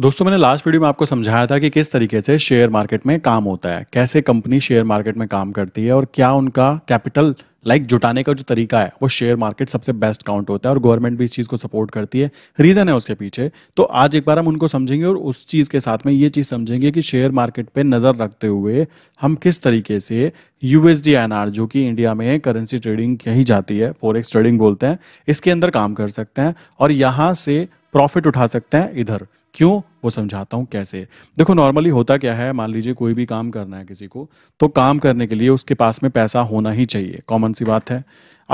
दोस्तों मैंने last video में आपको समझाया था कि किस तरीके से शेयर मार्केट में काम होता है कैसे कंपनी शेयर मार्केट में काम करती है और क्या उनका कैपिटल लाइक जुटाने का जो तरीका है वो शेयर मार्केट सबसे बेस्ट काउंट होता है और गवर्नमेंट भी इस चीज़ को सपोर्ट करती है रीज़न है उसके पीछे तो आज एक बार हम उनको समझेंगे और उस चीज़ के साथ में ये चीज़ समझेंगे कि शेयर मार्केट पर नज़र रखते हुए हम किस तरीके से यू एस जो कि इंडिया में करेंसी ट्रेडिंग कही जाती है फॉरेक्स ट्रेडिंग बोलते हैं इसके अंदर काम कर सकते हैं और यहाँ से प्रॉफिट उठा सकते हैं इधर क्यों वो समझाता हूँ कैसे देखो नॉर्मली होता क्या है मान लीजिए कोई भी काम करना है किसी को तो काम करने के लिए उसके पास में पैसा होना ही चाहिए कॉमन सी बात है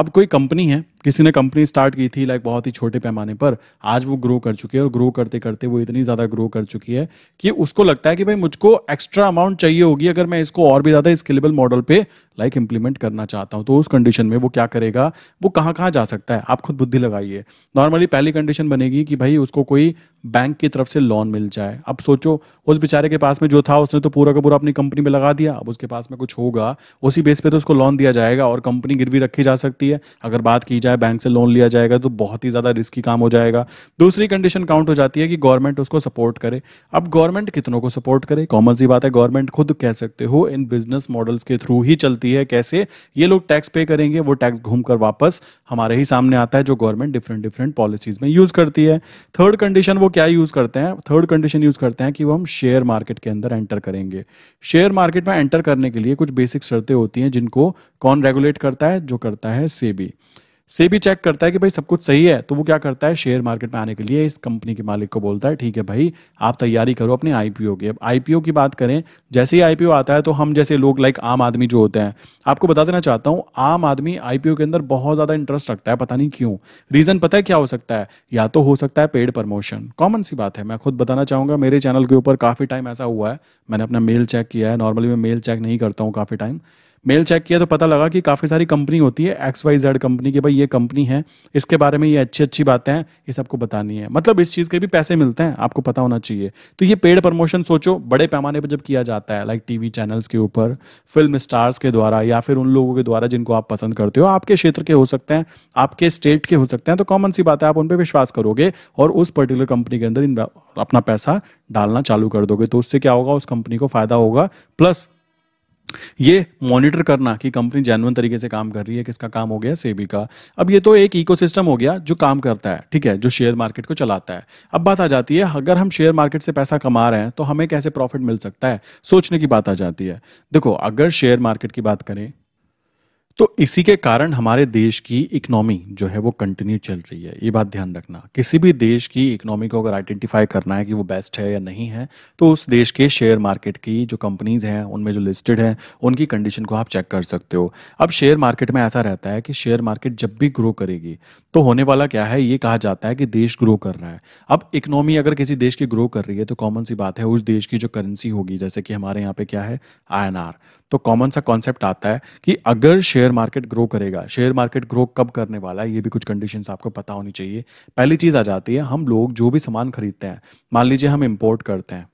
अब कोई कंपनी है किसी ने कंपनी स्टार्ट की थी लाइक बहुत ही छोटे पैमाने पर आज वो ग्रो कर चुकी है और ग्रो करते करते वो इतनी ज़्यादा ग्रो कर चुकी है कि उसको लगता है कि भाई मुझको एक्स्ट्रा अमाउंट चाहिए होगी अगर मैं इसको और भी ज़्यादा स्किलेबल मॉडल पे लाइक इंप्लीमेंट करना चाहता हूँ तो उस कंडीशन में वो क्या करेगा वो कहाँ कहाँ जा सकता है आप खुद बुद्धि लगाइए नॉर्मली पहली कंडीशन बनेगी कि भाई उसको कोई बैंक की तरफ से लोन मिल जाए अब सोचो उस बेचारे के पास में जो था उसने तो पूरा का पूरा अपनी कंपनी में लगा दिया अब उसके पास में कुछ होगा उसी बेस पे तो उसको लोन दिया जाएगा और कंपनी गिरवी रखी जा सकती है अगर बात की जाए बैंक से लोन लिया जाएगा तो बहुत ही ज़्यादा रिस्की काम हो जाएगा दूसरी कंडीशन काउंट हो जाती है कि गवर्नमेंट उसको सपोर्ट करे अब गवर्नमेंट कितनों को सपोर्ट करे कॉमन सी बात है गवर्नमेंट खुद कह सकते हो इन बिजनेस मॉडल्स के थ्रू ही चलती है कैसे ये लोग टैक्स पे करेंगे वो टैक्स घूम कर वापस हमारे ही सामने आता है जो गवर्नमेंट डिफरेंट डिफरेंट पॉलिसीज में यूज करती है थर्ड कंडीशन वो क्या यूज करते हैं थर्ड थर्ड कंडीशन यूज करते हैं कि वो हम शेयर मार्केट के अंदर एंटर करेंगे शेयर मार्केट में एंटर करने के लिए कुछ बेसिक शर्तें होती हैं जिनको कौन रेगुलेट करता है जो करता है सेबी से भी चेक करता है कि भाई सब कुछ सही है तो वो क्या करता है शेयर मार्केट में आने के लिए इस कंपनी के मालिक को बोलता है ठीक है भाई आप तैयारी करो अपने आईपीओ की अब आईपीओ की बात करें जैसे ही आईपीओ आता है तो हम जैसे लोग लाइक आम आदमी जो होते हैं आपको बता देना चाहता हूं आम आदमी आईपीओ के अंदर बहुत ज़्यादा इंटरेस्ट रखता है पता नहीं क्यों रीज़न पता है क्या हो सकता है या तो हो सकता है पेड प्रमोशन कॉमन सी बात है मैं खुद बताना चाहूंगा मेरे चैनल के ऊपर काफ़ी टाइम ऐसा हुआ है मैंने अपना मेल चेक किया है नॉर्मली मैं मेल चेक नहीं करता हूँ काफ़ी टाइम मेल चेक किया तो पता लगा कि काफ़ी सारी कंपनी होती है एक्स वाई जेड कंपनी की भाई ये कंपनी है इसके बारे में ये अच्छी अच्छी बातें हैं ये सबको बतानी है मतलब इस चीज़ के भी पैसे मिलते हैं आपको पता होना चाहिए तो ये पेड प्रमोशन सोचो बड़े पैमाने पर जब किया जाता है लाइक टी चैनल्स के ऊपर फिल्म स्टार्स के द्वारा या फिर उन लोगों के द्वारा जिनको आप पसंद करते हो आपके क्षेत्र के हो सकते हैं आपके स्टेट के हो सकते हैं तो कॉमन सी बात है आप उन पर विश्वास करोगे और उस पर्टिकुलर कंपनी के अंदर अपना पैसा डालना चालू कर दोगे तो उससे क्या होगा उस कंपनी को फायदा होगा प्लस ये मॉनिटर करना कि कंपनी जैनवन तरीके से काम कर रही है किसका काम हो गया सेबी का अब ये तो एक इकोसिस्टम हो गया जो काम करता है ठीक है जो शेयर मार्केट को चलाता है अब बात आ जाती है अगर हम शेयर मार्केट से पैसा कमा रहे हैं तो हमें कैसे प्रॉफिट मिल सकता है सोचने की बात आ जाती है देखो अगर शेयर मार्केट की बात करें तो इसी के कारण हमारे देश की इकोनॉमी जो है वो कंटिन्यू चल रही है ये बात ध्यान रखना किसी भी देश की इकोनॉमी को अगर आइडेंटिफाई करना है कि वो बेस्ट है या नहीं है तो उस देश के शेयर मार्केट की जो कंपनीज हैं उनमें जो लिस्टेड हैं उनकी कंडीशन को आप चेक कर सकते हो अब शेयर मार्केट में ऐसा रहता है कि शेयर मार्केट जब भी ग्रो करेगी तो होने वाला क्या है ये कहा जाता है कि देश ग्रो कर रहा है अब इकोनॉमी अगर किसी देश की ग्रो कर रही है तो कॉमन सी बात है उस देश की जो करेंसी होगी जैसे कि हमारे यहाँ पे क्या है आई तो कॉमन सा कॉन्सेप्ट आता है कि अगर शेयर शेयर मार्केट ग्रो करेगा शेयर मार्केट ग्रो कब करने वाला है ये भी कुछ कंडीशन आपको पता होनी चाहिए पहली चीज़ आ जाती है हम लोग जो भी सामान खरीदते हैं मान लीजिए हम इम्पोर्ट करते हैं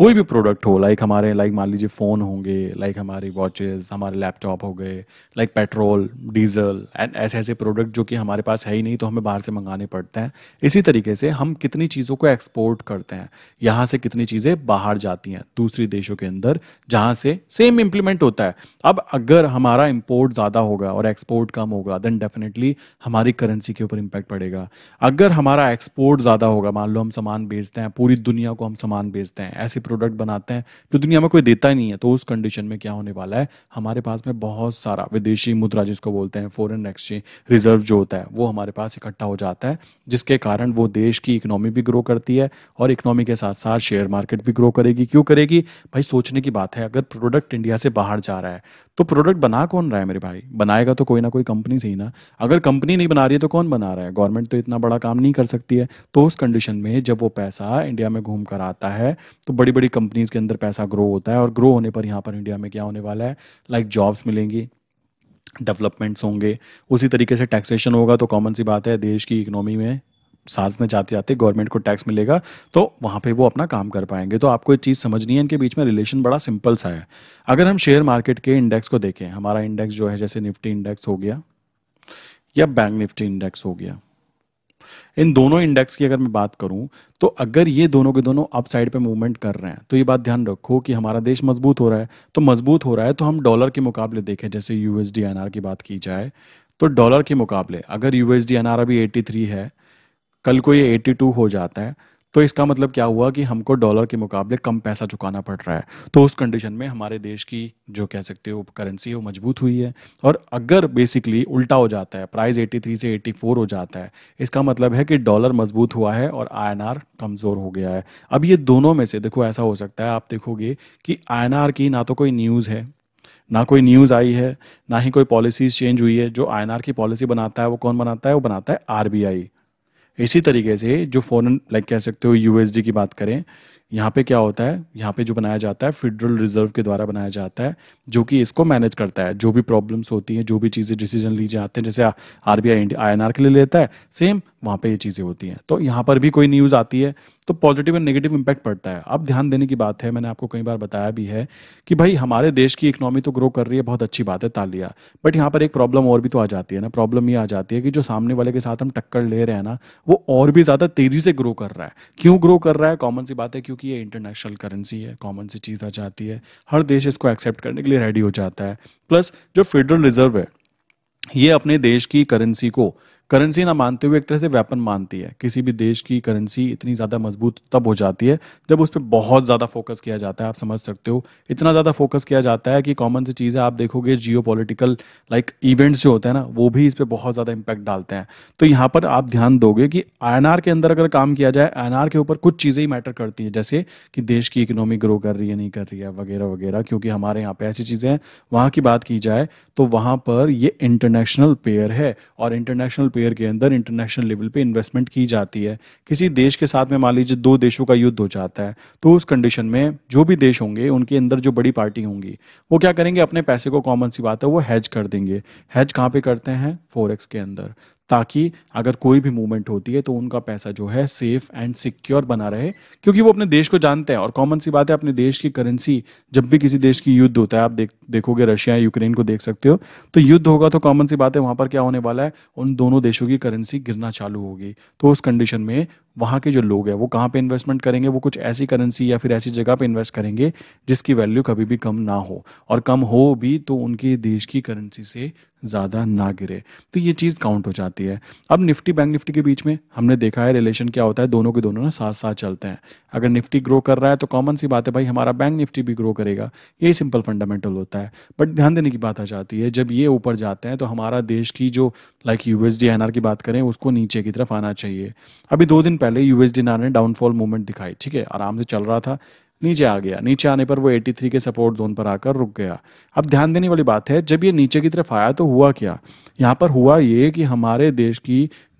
कोई भी प्रोडक्ट हो लाइक हमारे लाइक मान लीजिए फ़ोन होंगे लाइक हमारी वॉचेस हमारे लैपटॉप हो गए लाइक पेट्रोल डीजल एंड ऐसे ऐसे प्रोडक्ट जो कि हमारे पास है ही नहीं तो हमें बाहर से मंगाने पड़ते हैं इसी तरीके से हम कितनी चीज़ों को एक्सपोर्ट करते हैं यहाँ से कितनी चीज़ें बाहर जाती हैं दूसरे देशों के अंदर जहाँ से सेम इम्प्लीमेंट होता है अब अगर हमारा इम्पोर्ट ज़्यादा होगा और एक्सपोर्ट कम होगा देन डेफिनेटली हमारी करेंसी के ऊपर इम्पैक्ट पड़ेगा अगर हमारा एक्सपोर्ट ज़्यादा होगा मान लो हम सामान बेचते हैं पूरी दुनिया को हम सामान बेचते हैं ऐसे प्रोडक्ट बनाते हैं जो दुनिया में कोई देता ही नहीं है तो उस कंडीशन में क्या होने वाला है हमारे पास में बहुत सारा विदेशी मुद्रा जिसको बोलते हैं फॉरेन एक्सचेंज रिजर्व जो होता है वो हमारे पास इकट्ठा हो जाता है जिसके कारण वो देश की इकोनॉमी भी ग्रो करती है और इकोनॉमी के साथ साथ शेयर मार्केट भी ग्रो करेगी क्यों करेगी भाई सोचने की बात है अगर प्रोडक्ट इंडिया से बाहर जा रहा है तो प्रोडक्ट बना कौन रहा है मेरे भाई बनाएगा तो कोई ना कोई कंपनी से ही ना अगर कंपनी नहीं बना रही है तो कौन बना रहा है गवर्नमेंट तो इतना बड़ा काम नहीं कर सकती है तो उस कंडीशन में जब वो पैसा इंडिया में घूम कर आता है तो बड़ी बड़ी कंपनीज के अंदर पैसा ग्रो होता है और ग्रो होने पर यहाँ पर इंडिया में क्या होने वाला है लाइक like जॉब्स मिलेंगी डेवलपमेंट्स होंगे उसी तरीके से टैक्सेशन होगा तो कॉमन सी बात है देश की इकोनॉमी में साथ में जाते जाते गवर्नमेंट को टैक्स मिलेगा तो वहाँ पे वो अपना काम कर पाएंगे तो आपको एक चीज़ समझनी है इनके बीच में रिलेशन बड़ा सिंपल सा है अगर हम शेयर मार्केट के इंडेक्स को देखें हमारा इंडेक्स जो है जैसे निफ्टी इंडेक्स हो गया या बैंक निफ्टी इंडेक्स हो गया इन दोनों इंडेक्स की अगर मैं बात करूं तो अगर ये दोनों के दोनों अप साइड पे मूवमेंट कर रहे हैं तो ये बात ध्यान रखो कि हमारा देश मजबूत हो रहा है तो मजबूत हो रहा है तो हम डॉलर के मुकाबले देखें जैसे यूएसडी एनआर की बात की जाए तो डॉलर के मुकाबले अगर यूएसडी एनआर अभी एट्टी है कल को ये एट्टी हो जाता है तो इसका मतलब क्या हुआ कि हमको डॉलर के मुकाबले कम पैसा चुकाना पड़ रहा है तो उस कंडीशन में हमारे देश की जो कह सकते हो करेंसी है वो मजबूत हुई है और अगर बेसिकली उल्टा हो जाता है प्राइस 83 से 84 हो जाता है इसका मतलब है कि डॉलर मजबूत हुआ है और आई कमज़ोर हो गया है अब ये दोनों में से देखो ऐसा हो सकता है आप देखोगे कि आई की ना तो कोई न्यूज़ है ना कोई न्यूज़ आई है ना ही कोई पॉलिसीज चेंज हुई है जो आई की पॉलिसी बनाता है वो कौन बनाता है वो बनाता है आर इसी तरीके से जो फॉरन लाइक कह सकते हो यूएसडी की बात करें यहाँ पे क्या होता है यहाँ पे जो बनाया जाता है फेडरल रिजर्व के द्वारा बनाया जाता है जो कि इसको मैनेज करता है जो भी प्रॉब्लम्स होती हैं जो भी चीज़ें डिसीजन ली जाते हैं जैसे आर बी आई के लिए लेता है सेम वहाँ पे ये चीज़ें होती हैं तो यहाँ पर भी कोई न्यूज़ आती है तो पॉजिटिव एंड नेगेटिव इम्पैक्ट पड़ता है अब ध्यान देने की बात है मैंने आपको कई बार बताया भी है कि भाई हमारे देश की इकनॉमी तो ग्रो कर रही है बहुत अच्छी बात है तालिया बट यहाँ पर एक प्रॉब्लम और भी तो आ जाती है ना प्रॉब्लम ये आ जाती है कि जो सामने वाले के साथ हम टक्कर ले रहे हैं ना वो और भी ज़्यादा तेज़ी से ग्रो कर रहा है क्यों ग्रो कर रहा है कॉमन सी बात है क्योंकि ये इंटरनेशनल करेंसी है कॉमन सी चीज़ आ जाती है हर देश इसको एक्सेप्ट करने के लिए रेडी हो जाता है प्लस जो फेडरल रिजर्व है ये अपने देश की करेंसी को करेंसी ना मानते हुए एक तरह से वेपन मानती है किसी भी देश की करेंसी इतनी ज़्यादा मजबूत तब हो जाती है जब उस पर बहुत ज़्यादा फोकस किया जाता है आप समझ सकते हो इतना ज़्यादा फोकस किया जाता है कि कॉमन सी चीज़ें आप देखोगे जियो लाइक इवेंट्स जो होते हैं ना वो भी इस पर बहुत ज़्यादा इम्पैक्ट डालते हैं तो यहाँ पर आप ध्यान दोगे कि आई के अंदर अगर काम किया जाए आई के ऊपर कुछ चीज़ें ही मैटर करती है जैसे कि देश की इकोनॉमी ग्रो कर रही है नहीं कर रही है वगैरह वगैरह क्योंकि हमारे यहाँ पर ऐसी चीज़ें हैं वहाँ की बात की जाए तो वहाँ पर ये इंटरनेशनल पेयर है और इंटरनेशनल रुपये के अंदर इंटरनेशनल लेवल पे इन्वेस्टमेंट की जाती है किसी देश के साथ में मान लीजिए दो देशों का युद्ध हो जाता है तो उस कंडीशन में जो भी देश होंगे उनके अंदर जो बड़ी पार्टी होंगी वो क्या करेंगे अपने पैसे को कॉमन सी बात है वो हैज कर देंगे हैज कहाँ पे करते हैं फोरेक्स के अंदर ताकि अगर कोई भी मूवमेंट होती है तो उनका पैसा जो है सेफ एंड सिक्योर बना रहे क्योंकि वो अपने देश को जानते हैं और कॉमन सी बात है अपने देश की करेंसी जब भी किसी देश की युद्ध होता है आप देख देखोगे रशिया यूक्रेन को देख सकते हो तो युद्ध होगा तो कॉमन सी बात है वहाँ पर क्या होने वाला है उन दोनों देशों की करेंसी गिरना चालू होगी तो उस कंडीशन में वहाँ के जो लोग हैं वो कहाँ पे इन्वेस्टमेंट करेंगे वो कुछ ऐसी करेंसी या फिर ऐसी जगह पे इन्वेस्ट करेंगे जिसकी वैल्यू कभी भी कम ना हो और कम हो भी तो उनके देश की करेंसी से ज़्यादा ना गिरे तो ये चीज़ काउंट हो जाती है अब निफ्टी बैंक निफ्टी के बीच में हमने देखा है रिलेशन क्या होता है दोनों के दोनों ना साथ साथ चलते हैं अगर निफ्टी ग्रो कर रहा है तो कॉमन सी बात है भाई हमारा बैंक निफ्टी भी ग्रो करेगा यही सिंपल फंडामेंटल होता है बट ध्यान देने की बात आ जाती है जब ये ऊपर जाते हैं तो हमारा देश की जो लाइक यू एस की बात करें उसको नीचे की तरफ आना चाहिए अभी दो दिन पहले यूएसडी नार ने डाउनफॉल मूवमेंट दिखाई ठीक है आराम से चल रहा था नीचे आ गया नीचे आने पर वो 83 के सपोर्ट जोन पर आकर रुक गया अब ध्यान देने वाली बात है जब ये नीचे की तरफ आया तो हुआ क्या यहाँ पर हुआ ये कि हमारे देश की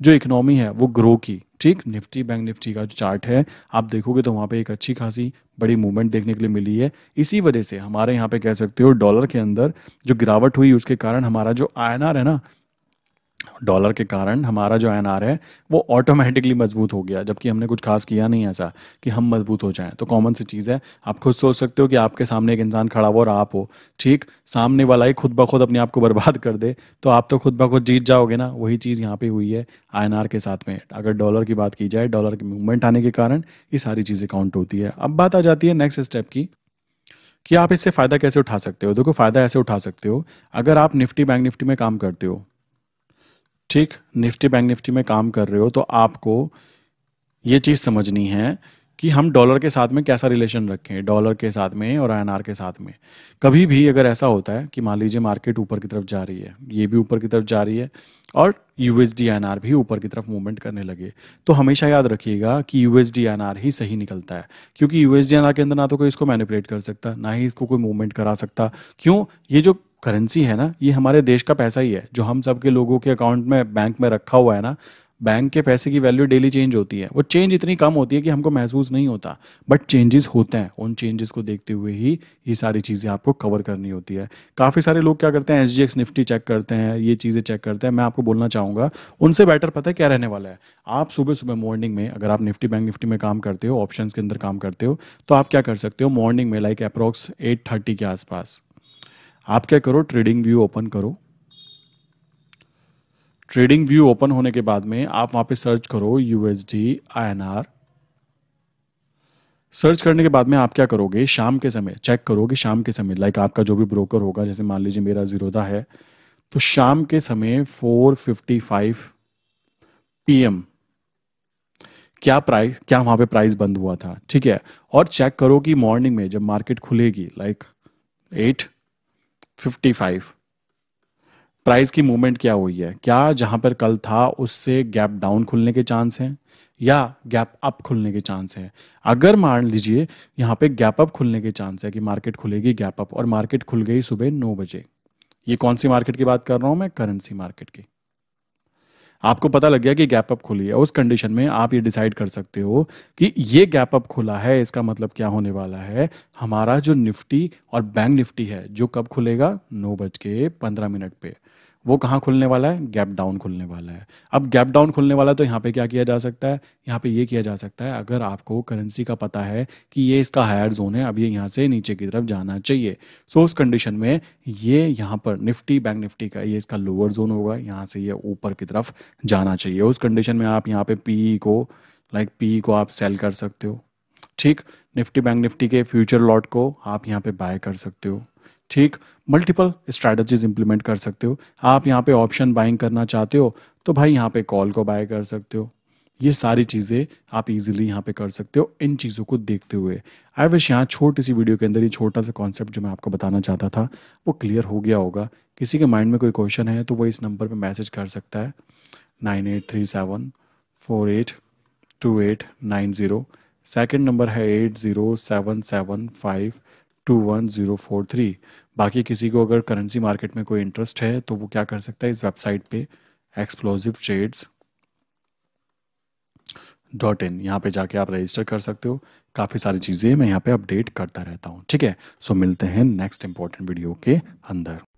जो इकोनॉमी है वो ग्रो की ठीक निफ्टी बैंक निफ्टी का जो चार्ट है आप देखोगे तो वहाँ पे एक अच्छी खासी बड़ी मूवमेंट देखने के लिए मिली है इसी वजह से हमारे यहाँ पे कह सकते हो डॉलर के अंदर जो गिरावट हुई उसके कारण हमारा जो आयनार है ना डॉलर के कारण हमारा जो एन है वो ऑटोमेटिकली मजबूत हो गया जबकि हमने कुछ खास किया नहीं ऐसा कि हम मजबूत हो जाएं तो कॉमन सी चीज़ है आप खुद सोच सकते हो कि आपके सामने एक इंसान खड़ा हो और आप हो ठीक सामने वाला ही खुद ब खुद अपने आप को बर्बाद कर दे तो आप तो खुद ब खुद जीत जाओगे ना वही चीज़ यहाँ पर हुई है आई के साथ में अगर डॉलर की बात की जाए डॉलर की मूवमेंट आने के कारण ये सारी चीज़ें काउंट होती है अब बात आ जाती है नेक्स्ट स्टेप की कि आप इससे फ़ायदा कैसे उठा सकते हो देखो फ़ायदा ऐसे उठा सकते हो अगर आप निफ्टी बैंक निफ्टी में काम करते हो ठीक निफ्टी बैंक निफ्टी में काम कर रहे हो तो आपको ये चीज़ समझनी है कि हम डॉलर के साथ में कैसा रिलेशन रखें डॉलर के साथ में और आईएनआर के साथ में कभी भी अगर ऐसा होता है कि मान लीजिए मार्केट ऊपर की तरफ जा रही है ये भी ऊपर की तरफ जा रही है और यूएसडी आईएनआर भी ऊपर की तरफ मूवमेंट करने लगे तो हमेशा याद रखिएगा कि यूएसडी आईएनआर ही सही निकलता है क्योंकि यूएसडी आईएनआर के अंदर ना तो कोई इसको मैनिपुलेट कर सकता ना ही इसको कोई मूवमेंट करा सकता क्यों ये जो करेंसी है ना ये हमारे देश का पैसा ही है जो हम सब के लोगों के अकाउंट में बैंक में रखा हुआ है ना बैंक के पैसे की वैल्यू डेली चेंज होती है वो चेंज इतनी कम होती है कि हमको महसूस नहीं होता बट चेंजेस होते हैं उन चेंजेस को देखते हुए ही ये सारी चीज़ें आपको कवर करनी होती है काफ़ी सारे लोग क्या करते हैं S G X Nifty check करते हैं ये चीज़ें चेक करते हैं मैं आपको बोलना चाहूँगा उनसे बेटर पता है क्या रहने वाला है आप सुबह सुबह मॉर्निंग में अगर आप निफ्टी बैंक निफ्टी में काम करते हो ऑप्शन के अंदर काम करते हो तो आप क्या कर सकते हो मॉर्निंग में लाइक अप्रॉक्स एट के आसपास आप क्या करो ट्रेडिंग व्यू ओपन करो ट्रेडिंग व्यू ओपन होने के बाद में आप वहां पे सर्च करो यूएसडी आईएनआर सर्च करने के बाद में आप क्या करोगे शाम के समय चेक करोगे शाम के समय लाइक आपका जो भी ब्रोकर होगा जैसे मान लीजिए मेरा जीरोधा है तो शाम के समय 4:55 पीएम क्या प्राइस क्या वहां पे प्राइस बंद हुआ था ठीक है और चेक करो कि मॉर्निंग में जब मार्केट खुलेगी लाइक एट 55 प्राइस की मूवमेंट क्या हुई है क्या जहां पर कल था उससे गैप डाउन खुलने के चांस हैं या गैप अप खुलने के चांस है अगर मान लीजिए यहां पे गैप अप खुलने के चांस है कि मार्केट खुलेगी गैप अप और मार्केट खुल गई सुबह नौ बजे ये कौन सी मार्केट की बात कर रहा हूँ मैं करेंसी मार्केट की आपको पता लग गया कि गैप अप खुली है उस कंडीशन में आप ये डिसाइड कर सकते हो कि ये गैप अप खुला है इसका मतलब क्या होने वाला है हमारा जो निफ्टी और बैंक निफ्टी है जो कब खुलेगा नौ बज के पंद्रह मिनट पे वो कहाँ खुलने वाला है गैप डाउन खुलने वाला है अब गैप डाउन खुलने वाला तो यहाँ पे क्या किया जा सकता है यहाँ पे ये किया जा सकता है अगर आपको करेंसी का पता है कि ये इसका हायर जोन है अब ये यहाँ से नीचे की तरफ जाना चाहिए सो उस कंडीशन में ये यहाँ पर निफ्टी बैंक निफ्टी का ये इसका लोअर जोन होगा यहाँ से ये ऊपर की तरफ जाना चाहिए उस कंडीशन में आप यहाँ पे पी को लाइक पी को आप सेल कर सकते हो ठीक निफ्टी बैंक निफ्टी के फ्यूचर लॉट को आप यहाँ पे बाय कर सकते हो ठीक मल्टीपल स्ट्रैटेजीज इंप्लीमेंट कर सकते हो आप यहाँ पे ऑप्शन बाइंग करना चाहते हो तो भाई यहाँ पे कॉल को बाय कर सकते हो ये सारी चीज़ें आप इजीली यहाँ पे कर सकते हो इन चीज़ों को देखते हुए आई विश यहाँ छोटी सी वीडियो के अंदर ये छोटा सा कॉन्सेप्ट जो मैं आपको बताना चाहता था वो क्लियर हो गया होगा किसी के माइंड में कोई क्वेश्चन है तो वो इस नंबर पर मैसेज कर सकता है nine eight three seven four eight two eight nine zero second number है eight zero seven seven five two one zero four three बाकी किसी को अगर करेंसी मार्केट में कोई इंटरेस्ट है तो वो क्या कर सकता है इस वेबसाइट पे एक्सप्लोजिव ट्रेड्स डॉट इन यहाँ पर जाके आप रजिस्टर कर सकते हो काफ़ी सारी चीज़ें मैं यहाँ पे अपडेट करता रहता हूँ ठीक है सो मिलते हैं नेक्स्ट इंपॉर्टेंट वीडियो के अंदर